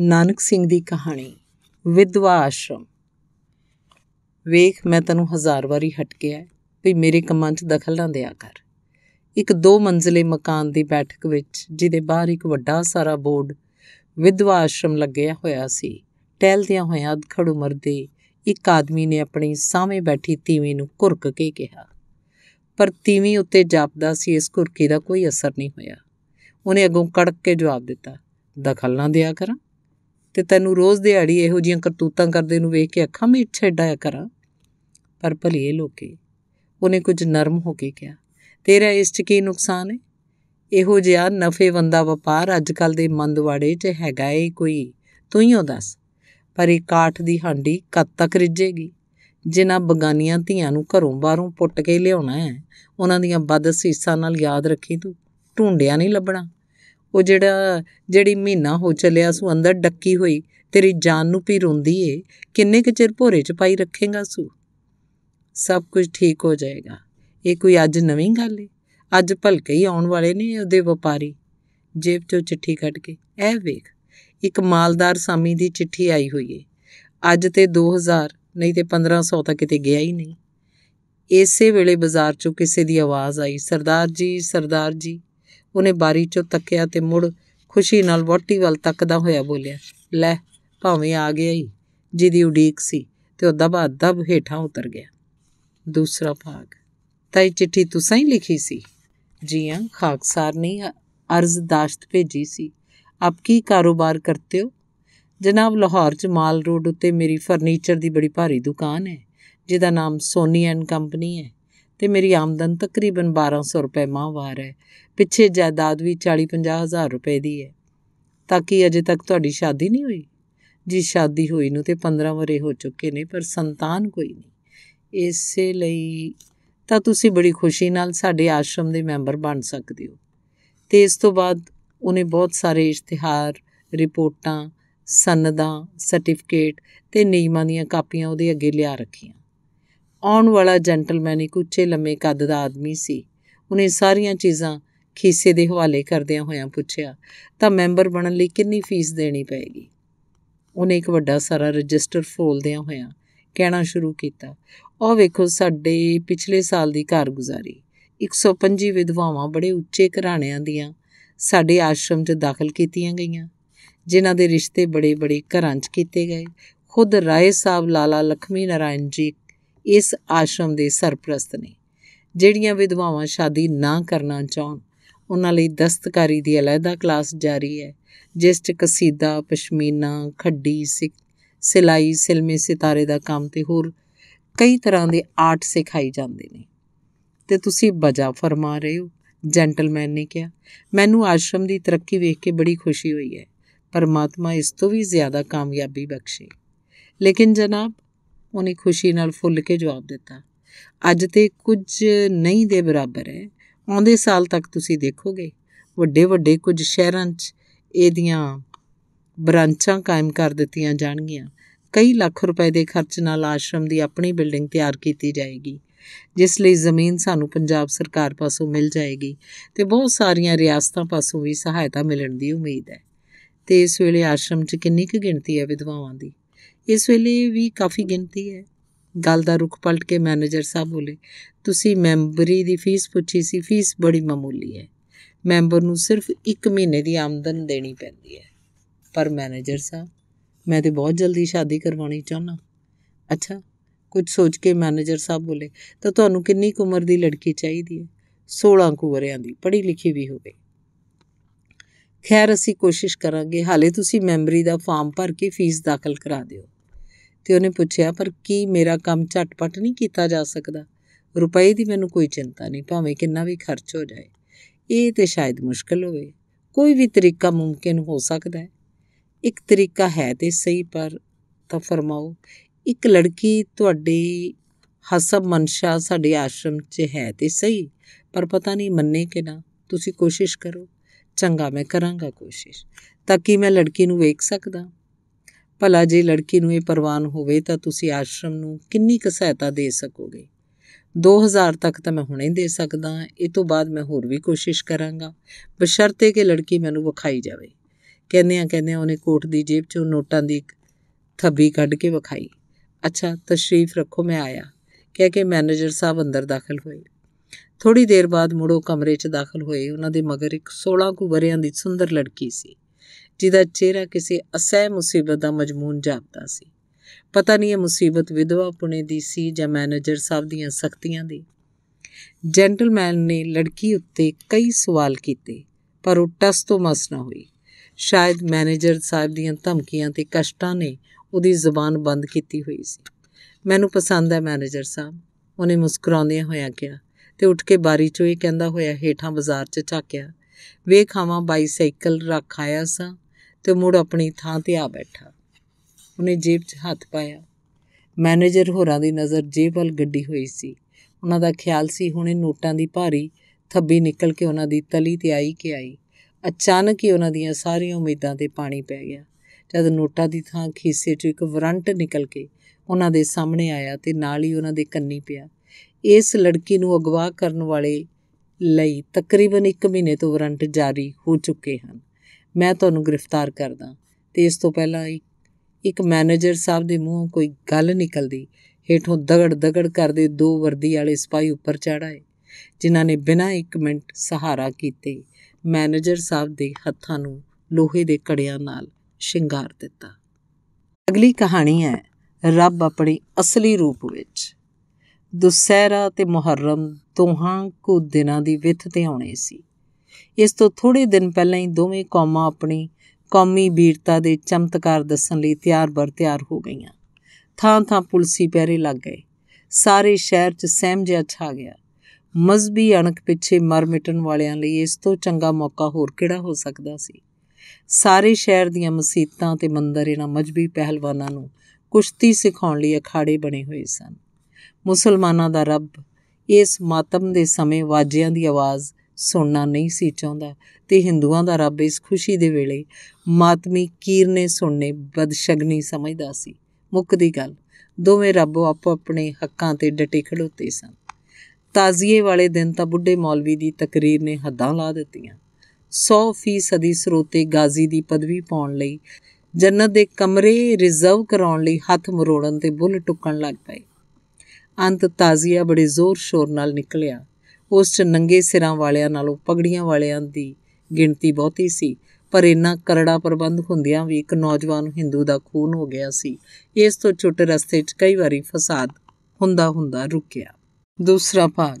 ਨਾਨਕ ਸਿੰਘ ਦੀ ਕਹਾਣੀ ਵਿਧਵਾ ਆਸ਼ਰਮ ਵੇਖ ਮੈਂ ਤੈਨੂੰ ਹਜ਼ਾਰ ਵਾਰੀ ਹਟ ਗਿਆ ਵੀ ਮੇਰੇ ਕੰਮਾਂ 'ਚ ਦਖਲ ਨਾ ਦਿਆ ਕਰ ਇੱਕ ਦੋ ਮੰਜ਼ਲੇ ਮਕਾਨ ਦੀ ਬੈਠਕ ਵਿੱਚ ਜਿਹਦੇ ਬਾਹਰ ਇੱਕ ਵੱਡਾ ਸਾਰਾ ਬੋਰਡ ਵਿਧਵਾ ਆਸ਼ਰਮ ਲੱਗਿਆ ਹੋਇਆ ਸੀ ਟਹਿਲਦਿਆਂ ਹੋਇਆਂ ਅਧਖੜ ਉਮਰ ਦੇ ਇੱਕ ਆਦਮੀ ਨੇ ਆਪਣੀ ਸਾਹਮਣੇ ਬੈਠੀ ਤੀਵੀਂ ਨੂੰ ਘੁਰਕ ਕੇ ਕਿਹਾ ਪਰ ਤੀਵੀਂ ਉੱਤੇ ਜਾਪਦਾ ਸੀ ਇਸ ਘੁਰਕੀ ਦਾ ਕੋਈ ਅਸਰ ਨਹੀਂ ਹੋਇਆ ਉਹਨੇ ਅੱਗੋਂ ਕੜਕ ਕੇ ਜਵਾਬ ਦਿੱਤਾ ਦਖਲ ਨਾ ਦਿਆ ਕਰਾਂ ਤੇ ਤੈਨੂੰ ਰੋਜ਼ ਦਿਹਾੜੀ ਇਹੋ ਜੀਆਂ ਕਰਤੂਤਾਂ ਕਰਦੇ ਨੂੰ ਵੇਖ ਕੇ ਅੱਖਾਂ ਮੀਟ ਛੱਡਾਇਆ ਕਰਾਂ ਪਰ ਭਲੀਏ ਲੋਕੇ ਉਹਨੇ ਕੁਝ ਨਰਮ ਹੋ ਕੇ ਕਿਹਾ ਤੇਰਾ ਇਸ 'ਚ ਕੀ ਨੁਕਸਾਨ ਹੈ ਇਹੋ ਜਿਹਾ ਨਫੇਵੰਦਾ ਵਪਾਰ ਅੱਜਕੱਲ ਦੇ ਮੰਦਵਾੜੇ 'ਚ ਹੈਗਾ ਏ ਕੋਈ ਤੂੰ ਹੀ ਉਹ ਦੱਸ ਪਰ ਇਹ ਕਾਠ ਦੀ ਹਾਂਡੀ ਕਦ ਤੱਕ ਰਿੱਜੇਗੀ ਜਿਨ੍ਹਾਂ ਬਗਾਨੀਆਂ ਧੀਆਂ ਨੂੰ ਘਰੋਂ ਬਾਹਰੋਂ ਪੁੱਟ ਕੇ ਲਿਆਉਣਾ ਹੈ ਉਹਨਾਂ ਦੀਆਂ ਬਦਸੀਸਾਂ ਨਾਲ ਯਾਦ ਰੱਖੀ ਤੂੰ ਢੂੰਡਿਆ ਨਹੀਂ ਲੱਭਣਾ ਉਹ ਜਿਹੜਾ ਜਿਹੜੀ ਮਹੀਨਾ ਹੋ ਚੱਲਿਆ ਸੂ ਅੰਦਰ ਡੱਕੀ ਹੋਈ ਤੇਰੀ ਜਾਨ ਨੂੰ ਵੀ ਰੋਂਦੀ ਏ ਕਿੰਨੇ ਕੁ ਚਿਰ ਭੋਰੇ 'ਚ ਪਾਈ ਰੱਖੇਗਾ ਸੂ ਸਭ ਕੁਝ ਠੀਕ ਹੋ ਜਾਏਗਾ ਇਹ ਕੋਈ ਅੱਜ ਨਵੀਂ ਗੱਲ ਏ ਅੱਜ ਭਲਕੇ ਹੀ ਆਉਣ ਵਾਲੇ ਨੇ ਉਹਦੇ ਵਪਾਰੀ ਜੇਬ 'ਚੋਂ ਚਿੱਠੀ ਕੱਢ ਕੇ ਐ ਵੇਖ ਇੱਕ ਮਾਲਦਾਰ ਸਾਮੀ ਦੀ ਚਿੱਠੀ ਆਈ ਹੋਈ ਏ ਅੱਜ ਤੇ 2000 ਨਹੀਂ ਤੇ 1500 ਤਾਂ ਕਿਤੇ ਗਿਆ ਹੀ ਨਹੀਂ ਇਸੇ ਵੇਲੇ ਬਾਜ਼ਾਰ 'ਚੋਂ ਕਿਸੇ ਦੀ ਆਵਾਜ਼ ਆਈ ਸਰਦਾਰ ਜੀ ਸਰਦਾਰ ਜੀ ਉਹਨੇ ਬਾਰੀ 'ਚੋਂ ਤੱਕਿਆ ਤੇ ਮੁੜ ਖੁਸ਼ੀ ਨਾਲ ਵੋਟੀ ਵੱਲ ਤੱਕਦਾ ਹੋਇਆ ਬੋਲਿਆ ਲੈ ਭਾਵੇਂ ਆ ਗਿਆ ਹੀ ਜਿਹਦੀ ਉਡੀਕ ਸੀ ਤੇ ਉਹ ਦਬਾ ਦਬ ਹੇਠਾਂ ਉਤਰ ਗਿਆ ਦੂਸਰਾ ਭਾਗ ਤਾਂ ਇਹ ਚਿੱਠੀ ਤੁਸਾਂ ਹੀ ਲਿਖੀ ਸੀ ਜੀ ਹਾਂ ਖਾਕਸਾਰ ਨੇ ਦਾਸ਼ਤ ਭੇਜੀ ਸੀ ਆਪ ਕੀ ਕਾਰੋਬਾਰ ਕਰਤੇ ਹੋ ਜਨਾਬ ਲਾਹੌਰ ਚ ਮਾਲ ਰੋਡ ਉੱਤੇ ਮੇਰੀ ਫਰਨੀਚਰ ਦੀ ਬੜੀ ਭਾਰੀ ਦੁਕਾਨ ਹੈ ਜਿਹਦਾ ਨਾਮ ਸੋਨੀ ਐਂਡ ਕੰਪਨੀ ਹੈ ਤੇ ਮੇਰੀ ਆਮਦਨ ਤਕਰੀਬਨ 1200 ਰੁਪਏ ਮਾਹਵਾਰ ਹੈ ਪਿੱਛੇ ਜਾਇਦਾਦ ਵੀ 40-50 ਹਜ਼ਾਰ ਰੁਪਏ ਦੀ ਹੈ ਤਾਂ ਕਿ ਅਜੇ ਤੱਕ ਤੁਹਾਡੀ ਸ਼ਾਦੀ ਨਹੀਂ ਹੋਈ ਜੀ ਸ਼ਾਦੀ ਹੋਈ ਨੂੰ ਤੇ 15 ਵਰੇ ਹੋ ਚੁੱਕੇ ਨੇ ਪਰ ਸੰਤਾਨ ਕੋਈ ਨਹੀਂ ਇਸੇ ਲਈ ਤਾਂ ਤੁਸੀਂ ਬੜੀ ਖੁਸ਼ੀ ਨਾਲ ਸਾਡੇ ਆਸ਼ਰਮ ਦੇ ਮੈਂਬਰ ਬਣ ਸਕਦੇ ਹੋ ਤੇ ਇਸ ਤੋਂ ਬਾਅਦ ਉਹਨੇ ਬਹੁਤ ਸਾਰੇ ਇਸ਼ਤਿਹਾਰ ਰਿਪੋਰਟਾਂ ਸੰਦਾਂ ਸਰਟੀਫਿਕੇਟ ਤੇ ਨਿਯਮਾਂ ਦੀਆਂ ਕਾਪੀਆਂ ਉਹਦੇ ਅੱਗੇ ਲਿਆ ਰੱਖੀਆਂ ਆਉਣ ਵਾਲਾ ਜੈਂਟਲਮੈਨ ਇੱਕ ਉੱਚੇ ਲੰਮੇ ਕੱਦ ਦਾ ਆਦਮੀ ਸੀ ਉਹਨੇ ਸਾਰੀਆਂ ਚੀਜ਼ਾਂ ਖੀਸੇ ਦੇ ਹਵਾਲੇ ਕਰਦਿਆਂ ਹੋਇਆਂ ਪੁੱਛਿਆ ਤਾਂ ਮੈਂਬਰ ਬਣਨ ਲਈ ਕਿੰਨੀ ਫੀਸ ਦੇਣੀ ਪਏਗੀ ਉਹਨੇ ਇੱਕ ਵੱਡਾ ਸਾਰਾ ਰਜਿਸਟਰ ਫੋਲਦਿਆਂ ਹੋਇਆਂ ਕਹਿਣਾ ਸ਼ੁਰੂ ਕੀਤਾ ਉਹ ਵੇਖੋ ਸਾਡੇ ਪਿਛਲੇ ਸਾਲ ਦੀ ਕਾਰਗੁਜ਼ਾਰੀ 125 ਵਿਧਵਾਵਾਂ ਬੜੇ ਉੱਚੇ ਘਰਾਣਿਆਂ ਦੀਆਂ ਸਾਡੇ ਆਸ਼ਰਮ 'ਚ ਦਾਖਲ ਕੀਤੀਆਂ ਗਈਆਂ ਜਿਨ੍ਹਾਂ ਦੇ ਰਿਸ਼ਤੇ ਬੜੇ-ਬੜੇ ਘਰਾਂ 'ਚ ਕੀਤੇ ਗਏ ਖੁਦ ਰਾਏ ਸਾਹਿਬ ਲਾਲਾ ਲਖਮੀ ਨਾਰਾਇਣ ਜੀ ਇਸ ਆਸ਼ਰਮ ਦੇ ਸਰਪ੍ਰਸਤ ਨੇ ਜਿਹੜੀਆਂ ਵਿਧਵਾਵਾਂ ਸ਼ਾਦੀ ਨਾ ਕਰਨਾ ਚਾਹਣ ਉਹਨਾਂ ਲਈ ਦਸਤਕਾਰੀ ਦੀ ਅਲੱਗਾ ਕਲਾਸ ਜਾਰੀ ਹੈ ਜਿਸ 'ਚ ਕਸੀਦਾ ਪਸ਼ਮੀਨਾ ਖੱਡੀ ਸਿਲਾਈ ਸਿਲਮੇ ਸਿਤਾਰੇ ਦਾ ਕੰਮ ਤੇ ਹੋਰ ਕਈ ਤਰ੍ਹਾਂ ਦੇ ਆਰਟ ਸਿਖਾਈ ਜਾਂਦੇ ਨੇ ਤੇ ਤੁਸੀਂ ਬਜਾ ਫਰਮਾ ਰਹੇ ਹੋ ਜੈਂਟਲਮੈਨ ਨੇ ਕਿਹਾ ਮੈਨੂੰ ਆਸ਼ਰਮ ਦੀ ਤਰੱਕੀ ਵੇਖ ਕੇ ਬੜੀ ਖੁਸ਼ੀ ਹੋਈ ਹੈ ਪਰਮਾਤਮਾ ਇਸ ਤੋਂ ਵੀ ਜ਼ਿਆਦਾ ਕਾਮਯਾਬੀ ਬਖਸ਼ੇ ਲੇਕਿਨ ਜਨਾਬ ਉਹਨੇ ਖੁਸ਼ੀ ਨਾਲ ਫੁੱਲ ਕੇ ਜਵਾਬ ਦਿੱਤਾ ਅੱਜ ਤੇ ਕੁਝ ਨਹੀਂ ਦੇ ਬਰਾਬਰ ਹੈ ਆਉਂਦੇ ਸਾਲ ਤੱਕ ਤੁਸੀਂ ਦੇਖੋਗੇ ਵੱਡੇ ਵੱਡੇ ਕੁਝ ਸ਼ਹਿਰਾਂ 'ਚ ਇਹਦੀਆਂ ਬ੍ਰਾਂਚਾਂ ਕਾਇਮ ਕਰ ਦਿੱਤੀਆਂ ਜਾਣਗੀਆਂ ਕਈ ਲੱਖ ਰੁਪਏ ਦੇ ਖਰਚ ਨਾਲ ਆਸ਼ਰਮ ਦੀ ਆਪਣੀ ਬਿਲਡਿੰਗ ਤਿਆਰ ਕੀਤੀ ਜਾਏਗੀ ਜਿਸ ਲਈ ਜ਼ਮੀਨ ਸਾਨੂੰ ਪੰਜਾਬ ਸਰਕਾਰ ਪਾਸੋਂ ਮਿਲ ਜਾਏਗੀ ਤੇ ਬਹੁਤ ਸਾਰੀਆਂ ਰਿਆਸਤਾਂ ਪਾਸੋਂ ਵੀ ਸਹਾਇਤਾ ਮਿਲਣ ਦੀ ਉਮੀਦ ਹੈ ਤੇ ਇਸ ਵੇਲੇ ਆਸ਼ਰਮ 'ਚ ਕਿੰਨੀ ਕੁ ਗਿਣਤੀ ਹੈ ਵਿਧਵਾਵਾਂ ਦੀ ਇਸ ਵੇਲੇ ਵੀ ਕਾਫੀ ਗਿਣਤੀ ਹੈ ਗੱਲ ਦਾ ਰੁਖ ਪਲਟ ਕੇ ਮੈਨੇਜਰ ਸਾਹਿਬ ਬੋਲੇ ਤੁਸੀਂ ਮੈਂਬਰੀ ਦੀ ਫੀਸ ਪੁੱਛੀ ਸੀ ਫੀਸ ਬੜੀ ਮਾਮੂਲੀ ਹੈ ਮੈਂਬਰ ਨੂੰ ਸਿਰਫ 1 ਮਹੀਨੇ ਦੀ ਆਮਦਨ ਦੇਣੀ ਪੈਂਦੀ ਹੈ ਪਰ ਮੈਨੇਜਰ ਸਾਹਿਬ ਮੈਂ ਤੇ ਬਹੁਤ ਜਲਦੀ ਸ਼ਾਦੀ ਕਰਵਾਉਣੀ ਚਾਹੁੰਦਾ ਅੱਛਾ ਕੁਝ ਸੋਚ ਕੇ ਮੈਨੇਜਰ ਸਾਹਿਬ ਬੋਲੇ ਤਾਂ ਤੁਹਾਨੂੰ ਕਿੰਨੀ ਉਮਰ ਦੀ ਲੜਕੀ ਚਾਹੀਦੀ ਹੈ 16 ਕੁ ਵਰਿਆਂ ਦੀ ਪੜ੍ਹੀ ਲਿਖੀ ਵੀ ਹੋਵੇ ਖੈਰ ਅਸੀਂ ਕੋਸ਼ਿਸ਼ ਕਰਾਂਗੇ ਹਾਲੇ ਤੁਸੀਂ ਮੈਮਰੀ ਦਾ ਫਾਰਮ ਭਰ ਕੇ ਫੀਸ ਦਾਖਲ ਕਰਾ ਦਿਓ ਤੇ ਉਹਨੇ ਪੁੱਛਿਆ ਪਰ ਕੀ ਮੇਰਾ ਕੰਮ ਝਟਪਟ ਨਹੀਂ ਕੀਤਾ ਜਾ ਸਕਦਾ ਰੁਪਏ ਦੀ ਮੈਨੂੰ ਕੋਈ ਚਿੰਤਾ ਨਹੀਂ ਭਾਵੇਂ ਕਿੰਨਾ ਵੀ ਖਰਚ ਹੋ ਜਾਏ ਇਹ ਤੇ ਸ਼ਾਇਦ ਮੁਸ਼ਕਲ ਹੋਵੇ ਕੋਈ ਵੀ ਤਰੀਕਾ ਮੁਮਕਿਨ ਹੋ ਸਕਦਾ ਹੈ ਇੱਕ ਤਰੀਕਾ ਹੈ ਤੇ ਸਹੀ ਪਰ ਤਾਂ ਫਰਮਾਓ ਇੱਕ ਲੜਕੀ ਤੁਹਾਡੇ ਹਸਬ ਮਨਸ਼ਾ ਸਾਡੇ ਆਸ਼ਰਮ 'ਚ ਹੈ ਤੇ ਸਹੀ ਪਰ ਪਤਾ ਨਹੀਂ ਮੰਨੇ ਕਿ ਨਾ ਤੁਸੀਂ ਕੋਸ਼ਿਸ਼ ਕਰੋ ਚੰਗਾ ਮੈਂ ਕਰਾਂਗਾ ਕੋਸ਼ਿਸ਼ ਤਾਂ ਕਿ ਮੈਂ ਲੜਕੀ ਨੂੰ ਵੇਖ ਸਕਦਾ ਭਲਾ ਜੇ ਲੜਕੀ ਨੂੰ ਇਹ ਪਰਵਾਨ ਹੋਵੇ ਤਾਂ ਤੁਸੀਂ ਆਸ਼ਰਮ ਨੂੰ ਕਿੰਨੀ ਕੁ ਸਹਾਇਤਾ ਦੇ ਸਕੋਗੇ 2000 ਤੱਕ ਤਾਂ ਮੈਂ ਹੁਣੇ ਦੇ ਸਕਦਾ ਇਹ ਤੋਂ ਬਾਅਦ ਮੈਂ ਹੋਰ ਵੀ ਕੋਸ਼ਿਸ਼ ਕਰਾਂਗਾ ਬਸ਼ਰਤੇ ਕਿ ਲੜਕੀ ਮੈਨੂੰ ਵਿਖਾਈ ਜਾਵੇ ਕਹਿੰਦੇ ਆ ਕਹਿੰਦੇ ਆ ਉਹਨੇ ਕੋਟ ਦੀ ਜੇਬ ਚੋਂ ਨੋਟਾਂ ਦੀ ਇੱਕ ਥੱਬੀ ਕੱਢ ਕੇ ਵਿਖਾਈ ਅੱਛਾ ਤਸ਼ਰੀਫ ਰੱਖੋ ਮੈਂ ਆਇਆ ਕਹਿ ਕੇ ਮੈਨੇਜਰ ਸਾਹਿਬ ਅੰਦਰ ਦਾਖਲ ਹੋਏ ਥੋੜੀ ਦੇਰ ਬਾਅਦ ਮੁੜੋ ਕਮਰੇ 'ਚ ਦਾਖਲ ਹੋਏ ਉਹਨਾਂ ਦੇ ਮਗਰ ਇੱਕ 16 ਕੁ ਵਰਿਆਂ ਦੀ ਸੁੰਦਰ ਲੜਕੀ ਸੀ ਜਿਹਦਾ ਚਿਹਰਾ ਕਿਸੇ ਅਸਹਿ ਮੁਸੀਬਤ ਦਾ ਮਜਮੂਨ ਜਾਪਦਾ ਸੀ ਪਤਾ ਨਹੀਂ ਇਹ ਮੁਸੀਬਤ ਵਿਧਵਾ ਪੁਣੇ ਦੀ ਸੀ ਜਾਂ ਮੈਨੇਜਰ ਸਾਹਿਬ ਦੀਆਂ ਸਖਤੀਆਂ ਦੀ ਜੈਂਟਲਮੈਨ ਨੇ ਲੜਕੀ ਉੱਤੇ ਕਈ ਸਵਾਲ ਕੀਤੇ ਪਰ ਉਹ ਟਸ ਤੋਂ ਮਸ ਨਾ ਹੋਈ ਸ਼ਾਇਦ ਮੈਨੇਜਰ ਸਾਹਿਬ ਦੀਆਂ ਧਮਕੀਆਂ ਤੇ ਕਸ਼ਟਾਂ ਨੇ ਉਹਦੀ ਜ਼ੁਬਾਨ ਬੰਦ ਕੀਤੀ ਹੋਈ ਸੀ ਮੈਨੂੰ ਪਸੰਦ ਹੈ ਮੈਨੇਜਰ ਸਾਹਿਬ ਉਹਨੇ ਮੁਸਕਰਾਉਂਦਿਆਂ ਹੋਇਆਂ ਕਿਹਾ ਤੇ ਉੱਠ ਕੇ ਬਾਰੀ ਚੋਂ ਇਹ ਕਹਿੰਦਾ ਹੋਇਆ ਹੇਠਾਂ ਬਾਜ਼ਾਰ 'ਚ ਝਾਕਿਆ ਵੇਖ ਆਵਾਂ ਬਾਈਸਾਈਕਲ ਰੱਖ ਆਇਆ ਸਾਂ ਤੇ ਮੁੜ ਆਪਣੀ ਥਾਂ ਤੇ ਆ ਬੈਠਾ ਉਹਨੇ ਜੇਬ 'ਚ ਹੱਥ ਪਾਇਆ ਮੈਨੇਜਰ ਹੋਰਾਂ ਦੀ ਨਜ਼ਰ ਜੇਬ ਵੱਲ ਗੱਡੀ ਹੋਈ ਸੀ ਉਹਨਾਂ ਦਾ ਖਿਆਲ ਸੀ ਹੁਣੇ ਨੋਟਾਂ ਦੀ ਭਾਰੀ ਥੱਬੀ ਨਿਕਲ ਕੇ ਉਹਨਾਂ ਦੀ ਤਲੀ ਤੇ ਆਈ ਕਿ ਆਈ ਅਚਾਨਕ ਹੀ ਉਹਨਾਂ ਦੀਆਂ ਸਾਰੀਆਂ ਉਮੀਦਾਂ ਤੇ ਪਾਣੀ ਪੈ ਗਿਆ ਜਦ ਨੋਟਾਂ ਦੀ ਥਾਂ ਖੀਸੇ 'ਚੋਂ ਇੱਕ ਵਾਰੰਟ ਨਿਕਲ ਕੇ ਉਹਨਾਂ ਦੇ ਸਾਹਮਣੇ ਆਇਆ ਤੇ ਨਾਲ ਹੀ ਉਹਨਾਂ ਦੇ ਕੰਨੀ ਪਿਆ ਇਸ ਲੜਕੀ ਨੂੰ ਅਗਵਾ ਕਰਨ ਵਾਲੇ ਲਈ ਤਕਰੀਬਨ 1 ਮਹੀਨੇ ਤੋਂ ਵਾਰੰਟ ਜਾਰੀ ਹੋ ਚੁੱਕੇ ਹਨ ਮੈਂ ਤੁਹਾਨੂੰ ਗ੍ਰਿਫਤਾਰ ਕਰਦਾ ਤੇ ਇਸ ਤੋਂ ਪਹਿਲਾਂ ਇੱਕ ਮੈਨੇਜਰ ਸਾਹਿਬ ਦੇ ਮੂੰਹੋਂ ਕੋਈ ਗੱਲ ਨਿਕਲਦੀ ਹੇਠੋਂ ਦਗੜ ਦਗੜ ਕਰਦੇ ਦੋ ਵਰਦੀ ਵਾਲੇ ਸਿਪਾਹੀ ਉੱਪਰ ਚੜਾਏ ਜਿਨ੍ਹਾਂ ਨੇ ਬਿਨਾਂ ਇੱਕ ਮਿੰਟ ਸਹਾਰਾ ਕੀਤੇ ਮੈਨੇਜਰ ਸਾਹਿਬ ਦੇ ਹੱਥਾਂ ਨੂੰ ਲੋਹੇ ਦੇ ਕੜਿਆਂ ਨਾਲ ਸ਼ਿੰਗਾਰ ਦਿੱਤਾ ਅਗਲੀ ਕਹਾਣੀ ਹੈ ਰੱਬ ਆਪਣੇ ਅਸਲੀ ਰੂਪ ਵਿੱਚ ਦੁਸਹਿਰਾ ਤੇ ਮੁਹਰਮ ਦੋਹਾਂ ਕੋ ਦਿਨਾਂ ਦੀ ਵਿੱਥ ਤੇ ਆਉਣੇ ਸੀ ਇਸ ਤੋਂ ਥੋੜੇ ਦਿਨ ਪਹਿਲਾਂ ਹੀ ਦੋਵੇਂ ਕੌਮਾਂ ਆਪਣੀ ਕੌਮੀ ਵੀਰਤਾ ਦੇ ਚਮਤਕਾਰ ਦੱਸਣ ਲਈ ਤਿਆਰ ਬਰ ਤਿਆਰ ਹੋ ਗਈਆਂ ਥਾਂ ਥਾਂ ਪੁਲਸੀ ਪਹਿਰੇ ਲੱਗ ਗਏ ਸਾਰੇ ਸ਼ਹਿਰ 'ਚ ਸਹਿਮ ਜਿਹਾ ਛਾ ਗਿਆ ਮਜ਼ਬੀ ਅਣਖ ਪਿੱਛੇ ਮਰ ਮਿਟਣ ਵਾਲਿਆਂ ਲਈ ਇਸ ਤੋਂ ਚੰਗਾ ਮੌਕਾ ਹੋਰ ਕਿਹੜਾ ਹੋ ਸਕਦਾ ਸੀ ਸਾਰੇ ਸ਼ਹਿਰ ਦੀਆਂ ਮਸੀਤਾਂ ਤੇ ਮੰਦਰ ਇਹਨਾਂ ਮਜ਼ਬੀ ਪਹਿਲਵਾਨਾਂ ਨੂੰ ਕੁਸ਼ਤੀ ਸਿਖਾਉਣ ਲਈ ਅਖਾੜੇ ਬਣੇ ਹੋਏ ਸਨ ਮੁਸਲਮਾਨਾਂ ਦਾ ਰੱਬ ਇਸ ਮਾਤਮ ਦੇ ਸਮੇਂ ਵਾਜਿਆਂ ਦੀ ਆਵਾਜ਼ ਸੁਣਨਾ ਨਹੀਂ ਸੀ ਚਾਹੁੰਦਾ ਤੇ ਹਿੰਦੂਆਂ ਦਾ ਰੱਬ ਇਸ ਖੁਸ਼ੀ ਦੇ ਵੇਲੇ ਮਾਤਮੀ ਕੀਰਨੇ ਸੁਣਨੇ ਬਦਸ਼ਗਨੀ ਸਮਝਦਾ ਸੀ ਮੁੱਕ ਦੀ ਗੱਲ ਦੋਵੇਂ ਰੱਬ ਆਪੋ ਆਪਣੇ ਹੱਕਾਂ ਤੇ ਡਟੇ ਖੜੋਤੇ ਸਨ ਤਾਜ਼ੀਏ ਵਾਲੇ ਦਿਨ ਤਾਂ ਬੁੱਢੇ ਮੌਲਵੀ ਦੀ ਤਕਰੀਰ ਨੇ ਹੱਦਾਂ ਲਾ ਦਿੱਤੀਆਂ 100% ਦੀ ਸਰੋਤੇ ਗਾਜ਼ੀ ਦੀ ਪਦਵੀ ਪਾਉਣ ਲਈ ਜੰਨਤ ਦੇ ਕਮਰੇ ਰਿਜ਼ਰਵ ਕਰਾਉਣ ਲਈ ਹੱਥ ਮਰੋੜਨ ਤੇ ਬੁੱਲ ਟੁੱਕਣ ਲੱਗ ਪਏ ਅੰਤ ਤਾਜ਼ੀਆ ਬੜੇ ਜ਼ੋਰ ਸ਼ੋਰ ਨਾਲ ਨਿਕਲਿਆ ਉਸ 'ਚ ਨੰਗੇ ਸਿਰਾਂ ਵਾਲਿਆਂ ਨਾਲੋਂ ਪਗੜੀਆਂ ਵਾਲਿਆਂ ਦੀ ਗਿਣਤੀ ਬਹੁਤੀ ਸੀ ਪਰ ਇੰਨਾ ਕਰੜਾ ਪ੍ਰਬੰਧ ਹੁੰਦਿਆਂ ਵੀ ਇੱਕ ਨੌਜਵਾਨ ਹਿੰਦੂ ਦਾ ਖੂਨ ਹੋ ਗਿਆ ਸੀ ਇਸ ਤੋਂ ਛੁੱਟ ਰਸਤੇ 'ਚ ਕਈ ਵਾਰੀ ਫਸਾਦ ਹੁੰਦਾ ਹੁੰਦਾ ਰੁਕਿਆ ਦੂਸਰਾ ਭਾਗ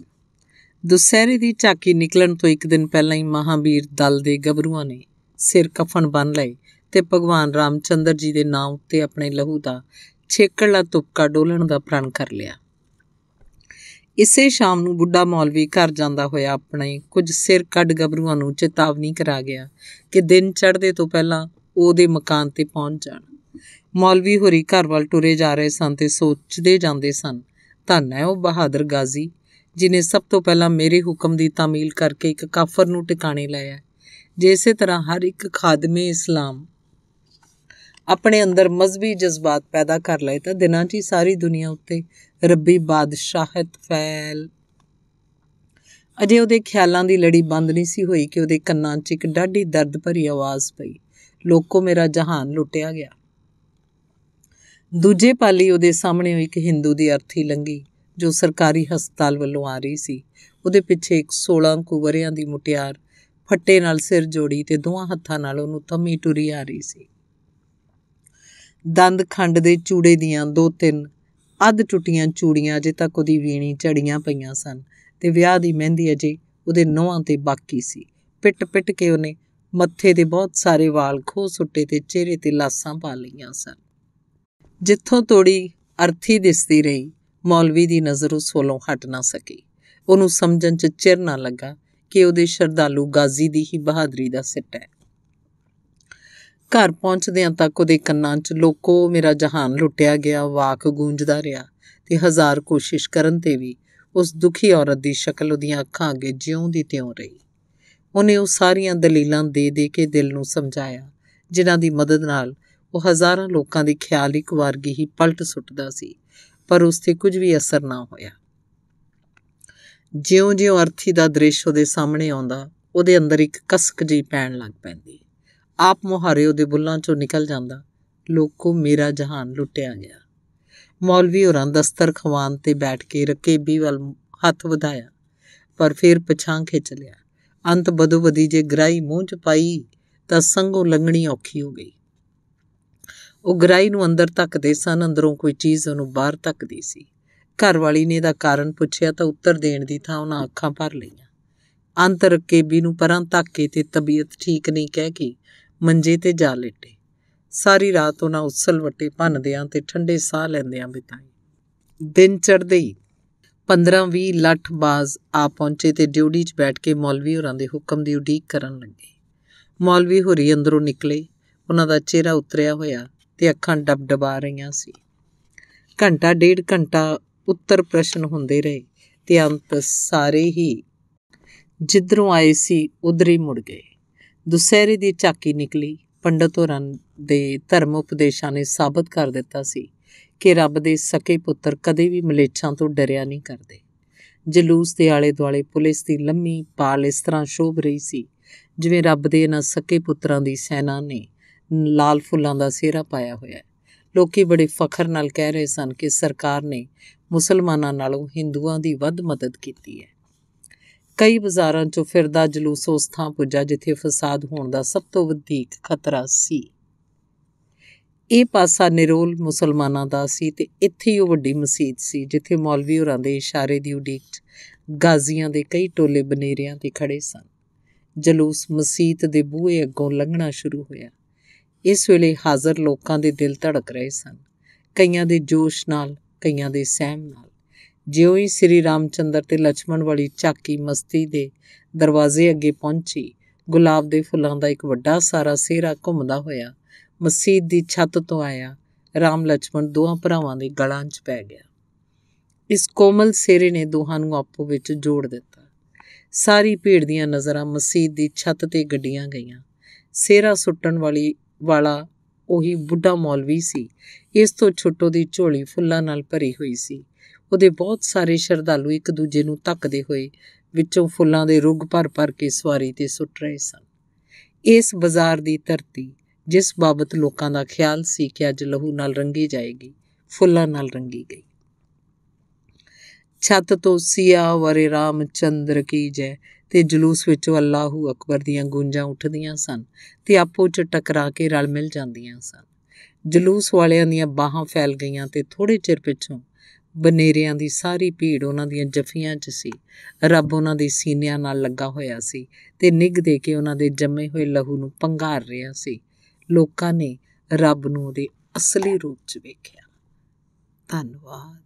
ਦੁਸਹਿਰੇ ਦੀ ਝਾਕੀ ਨਿਕਲਣ ਤੋਂ ਇੱਕ ਦਿਨ ਪਹਿਲਾਂ ਹੀ ਮਹਾਬੀਰ ਦਲ ਦੇ ਗੱਭਰੂਆਂ ਨੇ ਸਿਰ ਕਫਨ ਬੰਨ ਲਏ ਤੇ ਭਗਵਾਨ ਰਾਮਚੰਦਰ ਜੀ ਦੇ ਨਾਮ ਉੱਤੇ ਆਪਣੇ ਲਹੂ ਦਾ ਛੇਕੜਲਾ ਤੁਪਕਾ ਡੋਲਣ ਦਾ ਪ੍ਰਣ ਕਰ ਲਿਆ ਇਸੇ ਸ਼ਾਮ ਨੂੰ ਬੁੱਢਾ ਮੌਲਵੀ ਘਰ ਜਾਂਦਾ ਹੋਇਆ ਆਪਣੇ ਕੁਝ ਸਿਰ ਕੱਢ ਗਬਰੂਆਂ ਨੂੰ ਚੇਤਾਵਨੀ ਕਰਾ ਗਿਆ ਕਿ ਦਿਨ ਚੜ੍ਹਦੇ ਤੋਂ ਪਹਿਲਾਂ ਉਹਦੇ ਮਕਾਨ ਤੇ ਪਹੁੰਚ ਜਾਣ ਮੌਲਵੀ ਹੋਰੀ ਘਰ ਵੱਲ ਟੁਰੇ ਜਾ ਰਹੇ ਸਨ ਤੇ ਸੋਚਦੇ ਜਾਂਦੇ ਸਨ ਧੰਨ ਹੈ ਉਹ ਬਹਾਦਰ ਗਾਜ਼ੀ ਜਿਨੇ ਸਭ ਤੋਂ ਪਹਿਲਾਂ ਮੇਰੇ ਹੁਕਮ ਦੀ ਤਾਮੀਲ ਕਰਕੇ ਇੱਕ ਕਾਫਰ ਨੂੰ ਟਿਕਾਣੇ ਲਾਇਆ ਜੇ ਇਸੇ ਤਰ੍ਹਾਂ ਹਰ ਇੱਕ ਖਾਦਮੇ ਇਸਲਾਮ ਆਪਣੇ ਅੰਦਰ ਮਜ਼ਬੀ ਜਜ਼ਬਾਤ ਪੈਦਾ ਕਰ ਲਏ ਤਾਂ ਦਿਨਾਂ 'ਚ ਹੀ ਸਾਰੀ ਦੁਨੀਆ ਉੱਤੇ ਰੱਬੀ ਬਾਦਸ਼ਾਹਤ ਫੈਲ ਅਜੇ ਉਹਦੇ ਖਿਆਲਾਂ ਦੀ ਲੜੀ ਬੰਦ ਨਹੀਂ ਸੀ ਹੋਈ ਕਿ ਉਹਦੇ ਕੰਨਾਂ 'ਚ ਇੱਕ ਡਾਢੀ ਦਰਦ ਭਰੀ ਆਵਾਜ਼ ਪਈ ਲੋਕੋ ਮੇਰਾ ਜਹਾਨ ਲੁੱਟਿਆ ਗਿਆ ਦੂਜੇ ਪਾਲੀ ਉਹਦੇ ਸਾਹਮਣੇ ਇੱਕ ਹਿੰਦੂ ਦੀ ਅਰਥੀ ਲੰਗੀ ਜੋ ਸਰਕਾਰੀ ਹਸਪਤਾਲ ਵੱਲੋਂ ਆ ਰਹੀ ਸੀ ਉਹਦੇ ਪਿੱਛੇ ਇੱਕ 16 ਕੁ ਵਰਿਆਂ ਦੀ ਮੁਟਿਆਰ ਫੱਟੇ ਨਾਲ ਸਿਰ ਜੋੜੀ ਤੇ ਦੋਹਾਂ ਹੱਥਾਂ ਨਾਲ ਉਹਨੂੰ ਤੰਮੀ ਟੁਰੀ ਆ ਰਹੀ ਸੀ ਦੰਦ ਖੰਡ ਦੇ ਚੂੜੇ ਦੀਆਂ ਦੋ ਤਿੰਨ ਅੱਧ ਟੁੱਟੀਆਂ ਚੂੜੀਆਂ ਅਜੇ ਤੱਕ ਉਹਦੀ ਵੀਣੀ ਝੜੀਆਂ ਪਈਆਂ ਸਨ ਤੇ ਵਿਆਹ ਦੀ ਮਹਿੰਦੀ ਅਜੇ ਉਹਦੇ ਨੋਹਾਂ ਤੇ ਬਾਕੀ ਸੀ ਪਿੱਟ ਪਿੱਟ ਕੇ ਉਹਨੇ ਮੱਥੇ ਦੇ ਬਹੁਤ ਸਾਰੇ ਵਾਲ ਖੋ ਸੁੱਟੇ ਤੇ ਚਿਹਰੇ ਤੇ ਲਾਸਾਂ ਪਾ ਲਈਆਂ ਸਨ ਜਿੱਥੋਂ ਤੋੜੀ ਅਰਥੀ ਦਿਸਦੀ ਰਹੀ ਮੌਲਵੀ ਦੀ ਨਜ਼ਰ ਉਸ ਵੱਲੋਂ ਹਟ ਨਾ ਸਕੀ ਉਹਨੂੰ ਸਮਝਣ 'ਚ ਚਿਰ ਨਾ ਲੱਗਾ ਕਿ ਉਹਦੇ ਸ਼ਰਧਾਲੂ ਗਾਜ਼ੀ ਦੀ ਹੀ ਬਹਾਦਰੀ ਦਾ ਸਿੱਟਾ ਹੈ ਘਰ ਪਹੁੰਚਦਿਆਂ ਤੱਕ ਉਹਦੇ ਕੰਨਾਂ 'ਚ ਲੋਕੋ ਮੇਰਾ ਜਹਾਨ ਲੁੱਟਿਆ ਗਿਆ ਵਾਕ ਗੂੰਜਦਾ ਰਿਹਾ ਤੇ ਹਜ਼ਾਰ ਕੋਸ਼ਿਸ਼ ਕਰਨ ਤੇ ਵੀ ਉਸ ਦੁਖੀ ਔਰਤ ਦੀ ਸ਼ਕਲ ਉਹਦੀਆਂ ਅੱਖਾਂ ਅੱਗੇ ਜਿਉਂ ਦੀ ਤਿਉਂ ਰਹੀ ਉਹਨੇ ਉਹ ਸਾਰੀਆਂ ਦਲੀਲਾਂ ਦੇ ਦੇ ਕੇ ਦਿਲ ਨੂੰ ਸਮਝਾਇਆ ਜਿਨ੍ਹਾਂ ਦੀ ਮਦਦ ਨਾਲ ਉਹ ਹਜ਼ਾਰਾਂ ਲੋਕਾਂ ਦੇ ਖਿਆਲ ਇੱਕ ਵਾਰਗੀ ਹੀ ਪਲਟ ਸੁੱਟਦਾ ਸੀ ਪਰ ਉਸ ਤੇ ਕੁਝ ਵੀ ਅਸਰ ਨਾ ਹੋਇਆ ਜਿਉਂ-ਜਿਉਂ ਅਰਥੀ ਦਾ ਦ੍ਰਿਸ਼ ਉਹਦੇ ਸਾਹਮਣੇ ਆਉਂਦਾ ਉਹਦੇ ਅੰਦਰ ਇੱਕ ਕਸਕ ਜੀ ਪੈਣ ਲੱਗ ਪੈਂਦੀ ਆਪ ਮੁਹਾਰੇ ਉਹਦੇ ਬੁੱਲਾਂ ਚੋਂ ਨਿਕਲ ਜਾਂਦਾ ਲੋਕੋ ਮੇਰਾ ਜਹਾਨ ਲੁੱਟਿਆ ਗਿਆ ਮੌਲਵੀ ਹੋਰਾਂ ਦਸਤਰ ਖਵਾਨ ਤੇ ਬੈਠ ਕੇ ਰਕੇਬੀ ਵੱਲ ਹੱਥ ਵਧਾਇਆ ਪਰ ਫਿਰ ਪਛਾਂ ਖਿੱਚ ਲਿਆ ਅੰਤ ਬਦੋਬਦੀ ਜੇ ਗਰਾਈ ਮੂੰਹ ਚ ਪਾਈ ਤਾਂ ਸੰਗੋਂ ਲੰਗਣੀ ਔਖੀ ਹੋ ਗਈ ਉਹ ਗਰਾਈ ਨੂੰ ਅੰਦਰ ਧੱਕਦੇ ਸਨ ਅੰਦਰੋਂ ਕੋਈ ਚੀਜ਼ ਉਹਨੂੰ ਬਾਹਰ ਧੱਕਦੀ ਸੀ ਘਰ ਵਾਲੀ ਨੇ ਦਾ ਕਾਰਨ ਪੁੱਛਿਆ ਤਾਂ ਉੱਤਰ ਦੇਣ ਦੀ ਥਾਂ ਉਹਨਾਂ ਅੱਖਾਂ ਭਰ ਲਈਆਂ ਅੰਤ ਰਕੇਬੀ ਨੂੰ ਪਰਾਂ ਧੱਕੇ ਤੇ ਤਬੀਅਤ ਠੀਕ ਨਹੀਂ ਕਹਿ ਕੇ ਮੰਜੇ ਤੇ ਜਾ ਲੇਟੇ ਸਾਰੀ ਰਾਤ ਉਹਨਾਂ ਉਸਲ ਵੱਟੇ ਭੰਨਦਿਆਂ ਤੇ ਠੰਡੇ ਸਾਹ ਲੈਂਦਿਆਂ ਬਿਤਾਈ ਦਿਨ ਚੜ੍ਹਦੇ ਹੀ 15-20 ਲੱਠ ਬਾਜ਼ ਆ ਪਹੁੰਚੇ ਤੇ ਡਿਊਟੀ 'ਚ ਬੈਠ ਕੇ ਮੌਲਵੀ ਹੋਰਾਂ ਦੇ ਹੁਕਮ ਦੀ ਉਡੀਕ ਕਰਨ ਲੱਗੇ ਮੌਲਵੀ ਹੋਰੀ ਅੰਦਰੋਂ ਨਿਕਲੇ ਉਹਨਾਂ ਦਾ ਚਿਹਰਾ ਉਤਰਿਆ ਹੋਇਆ ਤੇ ਅੱਖਾਂ ਡਬਡਬਾ ਰਹੀਆਂ ਸੀ ਘੰਟਾ ਡੇਢ ਘੰਟਾ ਉੱਤਰ ਪ੍ਰਸ਼ਨ ਹੁੰਦੇ ਰਹੇ ਤੇ ਅੰਤ ਸਾਰੇ ਹੀ ਜਿੱਧਰੋਂ ਆਏ ਸੀ ਉਧਰ ਹੀ ਮੁੜ ਗਏ ਦੁਸਹਿਰੇ ਦੀ ਝਾਕੀ ਨਿਕਲੀ ਪੰਡਤ ਹੋਰਾਂ ਦੇ ਧਰਮ ਉਪਦੇਸ਼ਾਂ ਨੇ ਸਾਬਤ ਕਰ ਦਿੱਤਾ ਸੀ ਕਿ ਰੱਬ ਦੇ ਸਕੇ ਪੁੱਤਰ ਕਦੇ ਵੀ ਮਲੇਛਾਂ ਤੋਂ ਡਰਿਆ ਨਹੀਂ ਕਰਦੇ ਜਲੂਸ ਦੇ ਆਲੇ ਦੁਆਲੇ ਪੁਲਿਸ ਦੀ ਲੰਮੀ ਪਾਲ ਇਸ ਤਰ੍ਹਾਂ ਸ਼ੋਭ ਰਹੀ ਸੀ ਜਿਵੇਂ ਰੱਬ ਦੇ ਇਹਨਾਂ ਸਕੇ ਪੁੱਤਰਾਂ ਦੀ ਸੈਨਾ ਨੇ ਲਾਲ ਫੁੱਲਾਂ ਦਾ ਸਿਹਰਾ ਪਾਇਆ ਹੋਇਆ ਲੋਕੀ ਬੜੇ ਫਖਰ ਨਾਲ ਕਹਿ ਰਹੇ ਸਨ ਕਿ ਸਰਕਾਰ ਨੇ ਮੁਸਲਮਾਨਾਂ ਨਾਲੋਂ ਹਿੰਦੂਆਂ ਦੀ ਵੱਧ ਮਦਦ ਕੀਤੀ ਹੈ ਕਈ ਬਾਜ਼ਾਰਾਂ 'ਚੋਂ ਫਿਰਦਾ ਜਲੂਸ ਉਸ ਥਾਂ ਪੁੱਜਾ ਜਿੱਥੇ ਫਸਾਦ ਹੋਣ ਦਾ ਸਭ ਤੋਂ ਵੱਧੀਕ ਖਤਰਾ ਸੀ ਇਹ ਪਾਸਾ ਨਿਰੋਲ ਮੁਸਲਮਾਨਾਂ ਦਾ ਸੀ ਤੇ ਇੱਥੇ ਹੀ ਉਹ ਵੱਡੀ ਮਸਜਿਦ ਸੀ ਜਿੱਥੇ ਮੌਲਵੀ ਹੋਰਾਂ ਦੇ ਇਸ਼ਾਰੇ ਦੀ ਉਡੀਕ ਗਾਜ਼ੀਆਂ ਦੇ ਕਈ ਟੋਲੇ ਬਨੇਰਿਆਂ ਤੇ ਖੜੇ ਸਨ ਜਲੂਸ ਮਸਜਿਦ ਦੇ ਬੂਹੇ ਅੱਗੋਂ ਲੰਘਣਾ ਸ਼ੁਰੂ ਹੋਇਆ ਇਸ ਵੇਲੇ ਹਾਜ਼ਰ ਲੋਕਾਂ ਦੇ ਦਿਲ ਧੜਕ ਰਹੇ ਸਨ ਕਈਆਂ ਦੇ ਜੋਸ਼ ਨਾਲ ਕਈਆਂ ਦੇ ਸਹਿਮ ਨਾਲ ਜਿਉਂ ਹੀ ਸ੍ਰੀ ਰਾਮਚੰਦਰ ਤੇ ਲక్ష్మణ ਵਾਲੀ ਚਾਕੀ ਮਸਤੀ ਦੇ ਦਰਵਾਜ਼ੇ ਅੱਗੇ ਪਹੁੰਚੀ ਗੁਲਾਬ ਦੇ ਫੁੱਲਾਂ ਦਾ ਇੱਕ ਵੱਡਾ ਸਾਰਾ ਸਿਹਰਾ ਘੁੰਮਦਾ ਹੋਇਆ ਮਸਜਿਦ ਦੀ ਛੱਤ ਤੋਂ ਆਇਆ ਰਾਮ ਲక్ష్మణ ਦੋਹਾਂ ਭਰਾਵਾਂ ਦੇ ਗਲਾਂ 'ਚ ਪੈ ਗਿਆ ਇਸ ਕੋਮਲ ਸਿਹਰੇ ਨੇ ਦੋਹਾਂ ਨੂੰ ਆਪੋ ਵਿੱਚ ਜੋੜ ਦਿੱਤਾ ਸਾਰੀ ਭੀੜ ਦੀਆਂ ਨਜ਼ਰਾਂ ਮਸਜਿਦ ਦੀ ਛੱਤ ਤੇ ਗੱਡੀਆਂ ਗਈਆਂ ਸਿਹਰਾ ਸੁੱਟਣ ਵਾਲੀ ਵਾਲਾ ਉਹੀ ਬੁੱਢਾ ਮੌਲਵੀ ਸੀ ਇਸ ਤੋਂ ਛੋਟੋ ਦੀ ਝੋਲੀ ਫੁੱਲਾਂ ਨਾਲ ਭਰੀ ਹੋਈ ਸੀ ਉਹਦੇ ਬਹੁਤ ਸਾਰੇ ਸ਼ਰਧਾਲੂ ਇੱਕ ਦੂਜੇ ਨੂੰ ਧੱਕਦੇ ਹੋਏ ਵਿੱਚੋਂ ਫੁੱਲਾਂ ਦੇ ਰੁੱਗ ਭਰ-ਭਰ ਕੇ ਸਵਾਰੀ ਤੇ ਸੁੱਟ ਰਹੇ ਸਨ ਇਸ ਬਾਜ਼ਾਰ ਦੀ ਧਰਤੀ ਜਿਸ ਬਾਬਤ ਲੋਕਾਂ ਦਾ ਖਿਆਲ ਸੀ ਕਿ ਅੱਜ ਲਹੂ ਨਾਲ ਰੰਗੀ ਜਾਏਗੀ ਫੁੱਲਾਂ ਨਾਲ ਰੰਗੀ ਗਈ ਛੱਤ ਤੋਂ ਸਿਆ ਵਰੇ ਰਾਮ ਚੰਦਰ ਕੀ ਜੈ ਤੇ ਜਲੂਸ ਵਿੱਚੋਂ ਅੱਲਾਹੂ ਅਕਬਰ ਦੀਆਂ ਗੂੰਜਾਂ ਉੱਠਦੀਆਂ ਸਨ ਤੇ ਆਪੋ ਚ ਟਕਰਾ ਕੇ ਰਲ ਮਿਲ ਜਾਂਦੀਆਂ ਸਨ ਜਲੂਸ ਵਾਲਿਆਂ ਦੀਆਂ ਬਾਹਾਂ ਫੈਲ ਗਈਆਂ ਤੇ ਥੋੜੇ ਚਿਰ ਪਿੱਛੋਂ ਬਨੇਰਿਆਂ ਦੀ ਸਾਰੀ ਭੀੜ ਉਹਨਾਂ ਦੀਆਂ ਜਫੀਆਂ 'ਚ ਸੀ ਰੱਬ ਉਹਨਾਂ ਦੇ ਸੀਨਿਆਂ ਨਾਲ ਲੱਗਾ ਹੋਇਆ ਸੀ ਤੇ ਨਿਗ ਦੇ ਕੇ ਉਹਨਾਂ ਦੇ ਜੰਮੇ ਹੋਏ ਲਹੂ ਨੂੰ ਪੰਘਾਰ ਰਿਹਾ ਸੀ ਲੋਕਾਂ ਨੇ ਰੱਬ ਨੂੰ ਉਹਦੇ ਅਸਲੀ ਰੂਪ 'ਚ ਵੇਖਿਆ ਧੰਨਵਾਦ